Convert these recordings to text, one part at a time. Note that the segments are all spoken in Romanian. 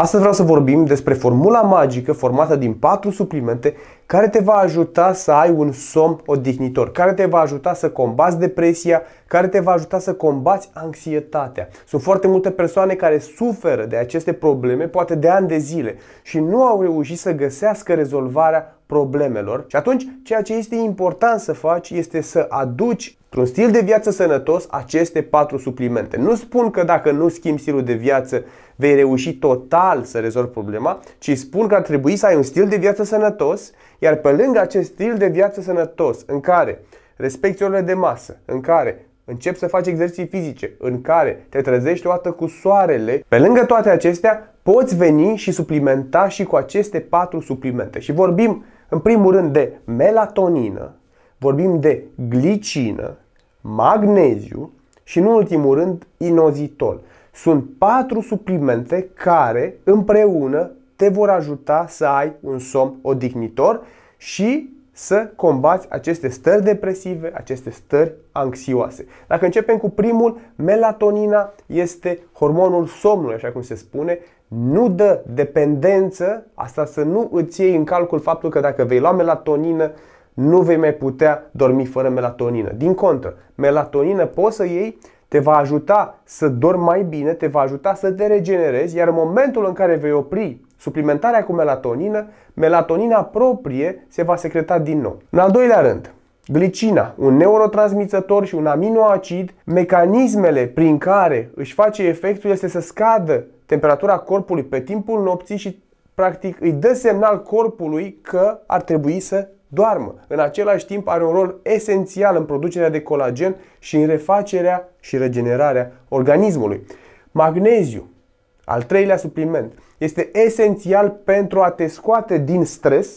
Astăzi vreau să vorbim despre formula magică formată din 4 suplimente care te va ajuta să ai un somn odihnitor, care te va ajuta să combați depresia, care te va ajuta să combați anxietatea. Sunt foarte multe persoane care suferă de aceste probleme, poate de ani de zile, și nu au reușit să găsească rezolvarea problemelor. Și atunci, ceea ce este important să faci este să aduci într-un stil de viață sănătos aceste patru suplimente. Nu spun că dacă nu schimbi stilul de viață vei reuși total să rezolvi problema, ci spun că ar trebui să ai un stil de viață sănătos, iar pe lângă acest stil de viață sănătos în care respecti orele de masă, în care încep să faci exerciții fizice, în care te trezești o dată cu soarele, pe lângă toate acestea poți veni și suplimenta și cu aceste patru suplimente. Și vorbim în primul rând de melatonină, vorbim de glicină, magneziu și în ultimul rând inozitol. Sunt patru suplimente care împreună te vor ajuta să ai un somn odihnitor și să combați aceste stări depresive, aceste stări anxioase. Dacă începem cu primul, melatonina este hormonul somnului, așa cum se spune, nu dă dependență, asta să nu îți iei în calcul faptul că dacă vei lua melatonină, nu vei mai putea dormi fără melatonină. Din contră, melatonină poți să iei, te va ajuta să dormi mai bine, te va ajuta să te regenerezi, iar în momentul în care vei opri Suplimentarea cu melatonină, melatonina proprie se va secreta din nou. În al doilea rând, glicina, un neurotransmițător și un aminoacid, mecanismele prin care își face efectul este să scadă temperatura corpului pe timpul nopții și practic îi dă semnal corpului că ar trebui să doarmă. În același timp are un rol esențial în producerea de colagen și în refacerea și regenerarea organismului. Magneziu, al treilea supliment, este esențial pentru a te scoate din stres,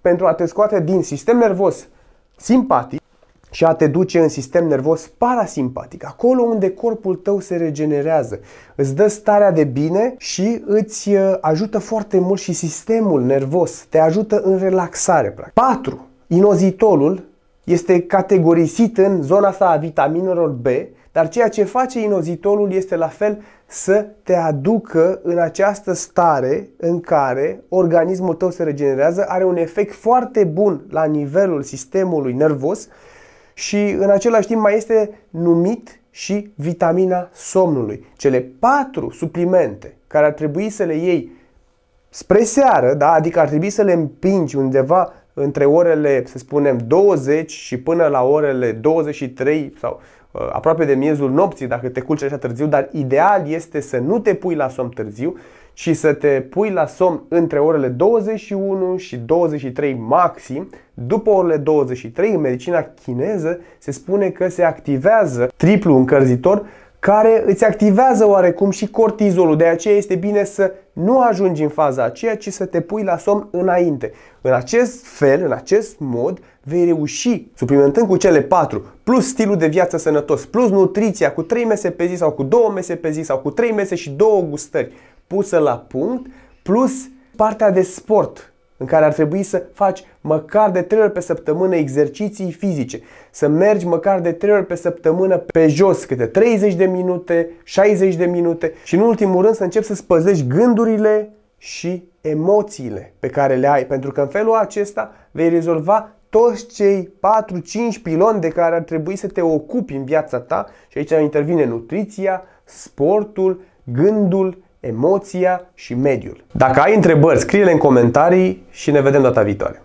pentru a te scoate din sistem nervos simpatic și a te duce în sistem nervos parasimpatic, acolo unde corpul tău se regenerează, îți dă starea de bine și îți uh, ajută foarte mult și sistemul nervos, te ajută în relaxare. 4. Inozitolul este categorisit în zona sa a vitaminelor B, dar ceea ce face inozitolul este la fel să te aducă în această stare în care organismul tău se regenerează, are un efect foarte bun la nivelul sistemului nervos și în același timp mai este numit și vitamina somnului. Cele patru suplimente care ar trebui să le iei spre seară, da? adică ar trebui să le împingi undeva între orele, să spunem, 20 și până la orele 23 sau uh, aproape de miezul nopții dacă te culci așa târziu, dar ideal este să nu te pui la somn târziu, ci să te pui la somn între orele 21 și 23 maxim. După orele 23, în medicina chineză se spune că se activează triplu încărzitor care îți activează oarecum și cortizolul. De aceea este bine să nu ajungi în faza aceea, ci să te pui la somn înainte. În acest fel, în acest mod, vei reuși, suplimentând cu cele patru, plus stilul de viață sănătos, plus nutriția cu 3 mese pe zi sau cu 2 mese pe zi sau cu 3 mese și 2 gustări pusă la punct, plus partea de sport, în care ar trebui să faci măcar de 3 ori pe săptămână exerciții fizice, să mergi măcar de 3 ori pe săptămână pe jos, câte 30 de minute, 60 de minute și în ultimul rând să începi să spăzești gândurile și emoțiile pe care le ai, pentru că în felul acesta vei rezolva toți cei 4-5 piloni de care ar trebui să te ocupi în viața ta și aici intervine nutriția, sportul, gândul, emoția și mediul. Dacă ai întrebări, scrie-le în comentarii și ne vedem data viitoare.